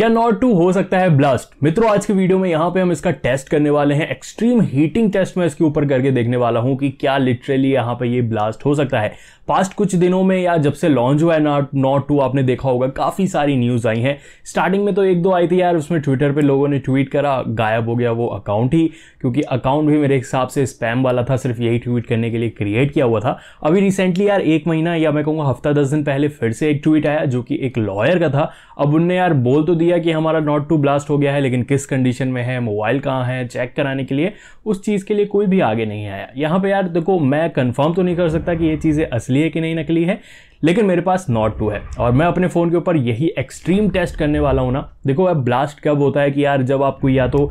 क्या not to हो सकता है ब्लास्ट मित्रों आज के वीडियो में यहाँ पे हम इसका टेस्ट करने वाले हैं एक्सट्रीम हीटिंग टेस्ट में इसके ऊपर करके देखने वाला हूँ कि क्या लिटरली यहाँ पे ये ब्लास्ट हो सकता है पास्ट कुछ दिनों में या जब से लॉन्च हुआ है नॉट नॉट टू आपने देखा होगा काफ़ी सारी न्यूज़ आई हैं स्टार्टिंग में तो एक दो आई थी यार उसमें ट्विटर पर लोगों ने ट्वीट करा गायब हो गया वो अकाउंट ही क्योंकि अकाउंट भी मेरे हिसाब से स्पैम वाला था सिर्फ यही ट्वीट करने के लिए क्रिएट किया हुआ था अभी रिसेंटली यार एक महीना या मैं कहूँगा हफ्ता दस दिन पहले फिर से एक ट्वीट आया जो कि एक लॉयर का था अब उनने यार बोल तो दिया दिया कि हमारा नॉट टू ब्लास्ट हो गया है लेकिन किस कंडीशन में है मोबाइल कहाँ है चेक कराने के लिए उस चीज़ के लिए कोई भी आगे नहीं आया यहाँ पे यार देखो मैं कंफर्म तो नहीं कर सकता कि ये चीज़ें असली है कि नहीं नकली है लेकिन मेरे पास नॉट टू है और मैं अपने फ़ोन के ऊपर यही एक्सट्रीम टेस्ट करने वाला हूँ ना देखो अब ब्लास्ट कब होता है कि यार जब आपको या तो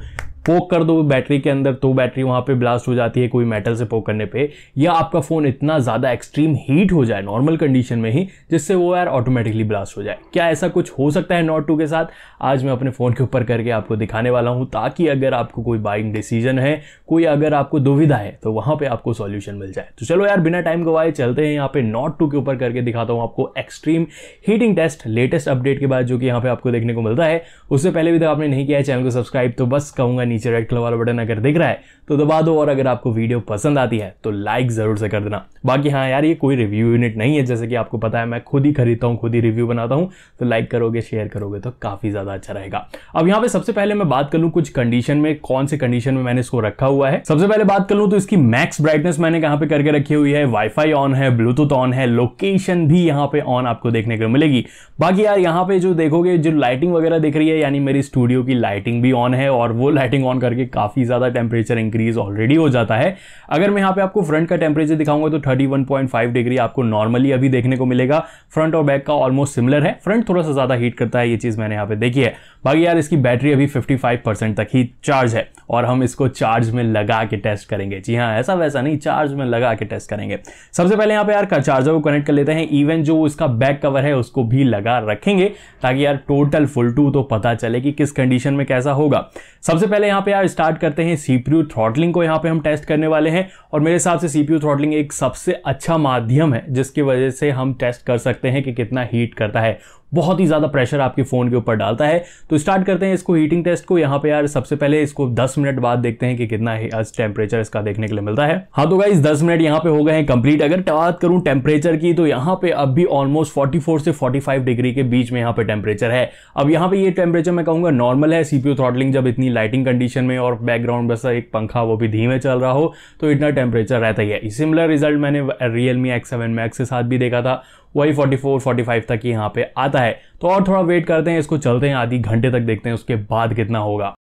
पोक कर दो बैटरी के अंदर तो बैटरी वहाँ पे ब्लास्ट हो जाती है कोई मेटल से पोक करने पे या आपका फ़ोन इतना ज़्यादा एक्सट्रीम हीट हो जाए नॉर्मल कंडीशन में ही जिससे वो यार ऑटोमेटिकली ब्लास्ट हो जाए क्या ऐसा कुछ हो सकता है नॉट टू के साथ आज मैं अपने फ़ोन के ऊपर करके आपको दिखाने वाला हूँ ताकि अगर आपको कोई बाइंग डिसीजन है कोई अगर आपको दुविधा है तो वहाँ पर आपको सोल्यूशन मिल जाए तो चलो यार बिना टाइम गवाए चलते हैं यहाँ पे नॉट टू के ऊपर करके दिखाता हूँ आपको extreme heating test latest update के बाद जो कि यहाँ पे आपको देखने को मिलता है उससे पहले भी तो आपने नहीं किया है चैनल को सब्सक्राइब तो बस कहूँगा नीचे रेड कलर वाला बटन अगर दिख रहा है तो दबा दो और अगर आपको वीडियो पसंद आती है तो लाइक ज़रूर से कर देना बाकी हाँ यार ये कोई रिव्यू यूनिट नहीं है जैसे कि आपको पता है मैं खुद ही खरीदता हूँ खुद ही रिव्यू बनाता हूँ तो लाइक करोगे शेयर करोगे तो काफ़ी ज़्यादा अच्छा रहेगा अब यहाँ पे सबसे पहले मैं बात कर लूँ कुछ कंडीशन में कौन से कंडीशन में मैंने इसको रखा हुआ है सबसे पहले बात कर लूँ तो इसकी मैक्स ब्राइटनेस मैंने कहाँ पे करके रखी हुई है वाईफाई ऑन है ब्लूटूथ ऑन है लोकेशन भी यहाँ पे ऑन आपको देखने को मिलेगी बाकी यार यहाँ पे जो देखोगे जो लाइटिंग वगैरह दिख रही है यानी मेरी स्टूडियो की लाइटिंग भी ऑन है और वो लाइटिंग ऑन करके काफ़ी ज़्यादा टेम्परेचर इंक्रीज ऑलरेडी हो जाता है अगर मैं यहाँ पे आपको फ्रंट का टेम्परेचर दिखाऊंगा तो 31.5 डिग्री आपको नॉर्मली अभी देखने को मिलेगा फ्रंट और बैक का ऑलमोस्ट सिमिलर है फ्रंट थोड़ा सा ज़्यादा हीट करता है ये चीज़ मैंने यहाँ पे देखी है बाकी यार इसकी बैटरी अभी 55 परसेंट तक ही चार्ज है और हम इसको चार्ज में लगा के टेस्ट करेंगे जी हाँ ऐसा वैसा नहीं चार्ज में लगा के टेस्ट करेंगे सबसे पहले यहाँ पे यार चार्जर को कनेक्ट कर लेते हैं इवन जो इसका बैक कवर है उसको भी लगा रखेंगे ताकि यार टोटल फुल टू तो पता चले कि किस कंडीशन में कैसा होगा सबसे पहले यहाँ पे यार स्टार्ट करते हैं सीपीयू थ्रॉटलिंग को यहाँ पे हम टेस्ट करने वाले हैं और मेरे हिसाब से सीपीयू थ्रॉटलिंग एक सबसे अच्छा माध्यम है जिसकी वजह से हम टेस्ट कर सकते हैं कि कितना हीट करता है बहुत ही ज़्यादा प्रेशर आपके फ़ोन के ऊपर डालता है तो स्टार्ट करते हैं इसको हीटिंग टेस्ट को यहाँ पे यार सबसे पहले इसको 10 मिनट बाद देखते हैं कि कितना आज टेम्परेचर इसका देखने के लिए मिलता है हाँ तो गाइज 10 मिनट यहाँ पे हो गए हैं कंप्लीट अगर बात करूँ टेम्परेचर की तो यहाँ पे अब भी ऑलमोस्ट फोर्टी से फोर्टी डिग्री के बीच में यहाँ पर टेम्परेचर है अब यहाँ पे ये टेम्परेचर मैं कहूँगा नॉर्मल है सी पी जब इतनी लाइटिंग कंडीशन में और बैकग्राउंड बस एक पंखा वो भी धीमे चल रहा हो तो इतना टेम्परेचर रहता ही है सिमिलर रिजल्ट मैंने Realme X seven Max के साथ भी देखा था वही 44 45 तक यहाँ पे आता है तो और थोड़ा वेट करते हैं इसको चलते हैं आधी घंटे तक देखते हैं उसके बाद कितना होगा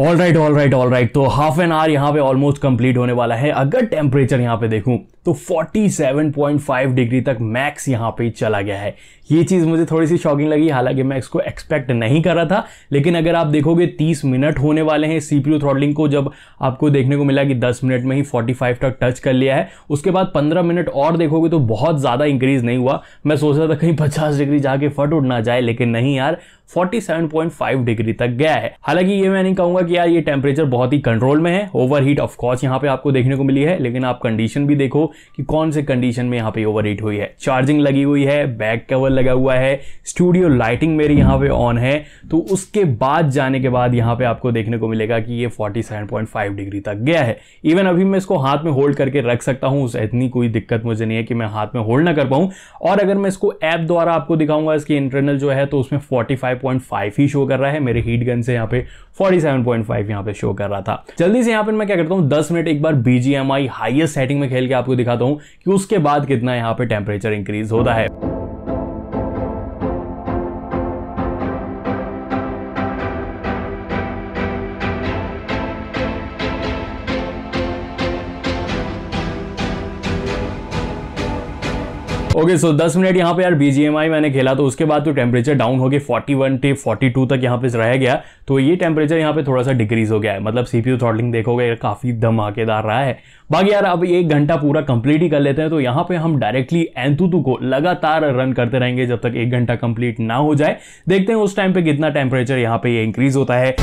all right all right all right तो हाफ एन आवर यहाँ पे ऑलमोस्ट कंप्लीट होने वाला है अगर टेम्परेचर यहाँ पे देखूं तो 47.5 डिग्री तक मैक्स यहाँ पे चला गया है ये चीज़ मुझे थोड़ी सी शॉकिंग लगी हालांकि मैं इसको एक्सपेक्ट नहीं कर रहा था लेकिन अगर आप देखोगे 30 मिनट होने वाले हैं सीपीयू थ्रॉडलिंग को जब आपको देखने को मिला कि 10 मिनट में ही 45 तक टच कर लिया है उसके बाद 15 मिनट और देखोगे तो बहुत ज़्यादा इंक्रीज़ नहीं हुआ मैं सोच रहा था कहीं पचास डिग्री जाके फट उठ ना जाए लेकिन नहीं यार 47.5 डिग्री तक गया है हालांकि ये मैं नहीं कहूंगा कि यार ये टेम्परेचर बहुत ही कंट्रोल में है ओवर हीट ऑफकोर्स यहाँ पे आपको देखने को मिली है लेकिन आप कंडीशन भी देखो कि कौन से कंडीशन में यहाँ पे ओवर हीट हुई है चार्जिंग लगी हुई है बैक कवर लगा हुआ है स्टूडियो लाइटिंग मेरी यहाँ पे ऑन है तो उसके बाद जाने के बाद यहाँ पे आपको देखने को मिलेगा कि ये फोर्टी डिग्री तक गया है इवन अभी मैं इसको हाथ में होल्ड करके रख सकता हूँ इतनी कोई दिक्कत मुझे नहीं है कि मैं हाथ में होल्ड ना कर पाऊँ और अगर मैं इसको ऐप द्वारा आपको दिखाऊंगा इसकी इंटरनल जो है तो उसमें फोर्टी पॉइंट ही शो कर रहा है मेरे हीट गन से यहाँ पे 47.5 यहाँ पे शो कर रहा था जल्दी से यहाँ पर मैं क्या करता हूँ 10 मिनट एक बार बीजीएमआई हाईएस्ट सेटिंग में खेल के आपको दिखाता हूँ कि उसके बाद कितना यहाँ पे टेम्परेचर इंक्रीज होता है ओके सो दस मिनट यहाँ पे यार बीजीएमआई मैंने खेला तो उसके बाद तो टेम्परेचर डाउन हो गया forty one to forty two तक यहाँ पे रह गया तो ये टेम्परेचर यहाँ पे थोड़ा सा डिक्रीज हो गया है मतलब सीपीयू थ्रॉटलिंग देखोगे काफ़ी धमाकेदार रहा है बाकी यार अब एक घंटा पूरा कंप्लीट ही कर लेते हैं तो यहाँ पे हम डायरेक्टली एंतुतु को लगातार रन करते रहेंगे जब तक एक घंटा कंप्लीट ना हो जाए देखते हैं उस टाइम पे कितना टेम्परेचर यहाँ पे ये इंक्रीज होता है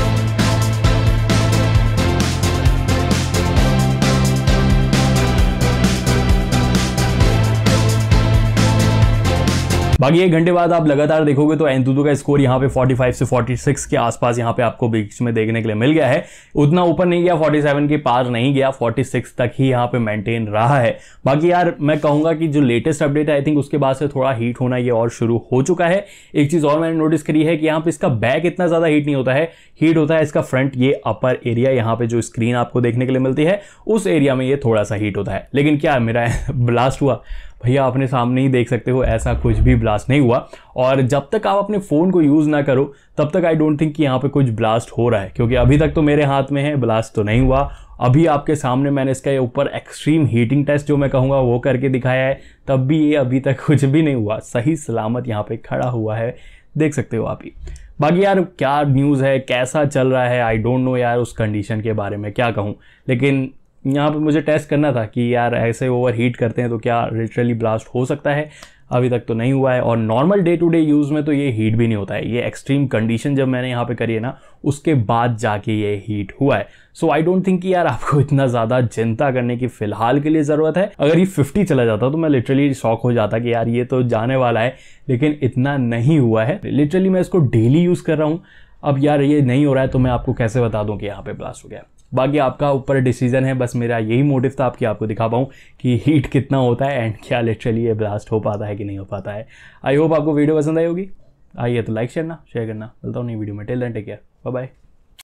बाकी एक घंटे बाद आप लगातार देखोगे तो एंतुदू का स्कोर यहाँ पे 45 से 46 के आसपास यहाँ पे आपको बीच में देखने के लिए मिल गया है उतना ऊपर नहीं गया 47 के पार नहीं गया 46 तक ही यहाँ पे मेंटेन रहा है बाकी यार मैं कहूँगा कि जो लेटेस्ट अपडेट आई थिंक उसके बाद से थोड़ा हीट होना ये और शुरू हो चुका है एक चीज़ और मैंने नोटिस करी है कि यहाँ पे इसका बैक इतना ज़्यादा हीट नहीं होता है हीट होता है इसका फ्रंट ये अपर एरिया यहाँ पे जो स्क्रीन आपको देखने के लिए मिलती है उस एरिया में ये थोड़ा सा हीट होता है लेकिन क्या मेरा ब्लास्ट हुआ भैया अपने सामने ही देख सकते हो ऐसा कुछ भी ब्लास्ट नहीं हुआ और जब तक आप अपने फ़ोन को यूज़ ना करो तब तक आई डोंट थिंक कि यहाँ पे कुछ ब्लास्ट हो रहा है क्योंकि अभी तक तो मेरे हाथ में है ब्लास्ट तो नहीं हुआ अभी आपके सामने मैंने इसका ऊपर एक्सट्रीम हीटिंग टेस्ट जो मैं कहूँगा वो करके दिखाया है तब भी ये अभी तक कुछ भी नहीं हुआ सही सलामत यहाँ पर खड़ा हुआ है देख सकते हो आप ही बाकी यार क्या न्यूज़ है कैसा चल रहा है आई डोंट नो यार उस कंडीशन के बारे में क्या कहूँ लेकिन यहाँ पर मुझे टेस्ट करना था कि यार ऐसे ओवर हीट करते हैं तो क्या लिटरली ब्लास्ट हो सकता है अभी तक तो नहीं हुआ है और normal day to day use में तो ये हीट भी नहीं होता है ये एक्सट्रीम कंडीशन जब मैंने यहाँ पे करी है ना उसके बाद जाके ये हीट हुआ है सो आई डोंट थिंक कि यार आपको इतना ज़्यादा चिंता करने की फिलहाल के लिए ज़रूरत है अगर ये 50 चला जाता तो मैं लिटरली शॉक हो जाता कि यार ये तो जाने वाला है लेकिन इतना नहीं हुआ है लिटरली मैं इसको डेली यूज़ कर रहा हूँ अब यार ये नहीं हो रहा है तो मैं आपको कैसे बता दूँ कि यहाँ पर ब्लास्ट हो गया बाकी आपका ऊपर डिसीजन है बस मेरा यही मोटिव था आपकी आपको दिखा पाऊँ कि हीट कितना होता है एंड क्या लिटरली ये ब्लास्ट हो पाता है कि नहीं हो पाता है आई होप आपको वीडियो पसंद आई होगी आइए तो लाइक शेयर ना शेयर करना मिलता हूँ नई वीडियो में tell and take care bye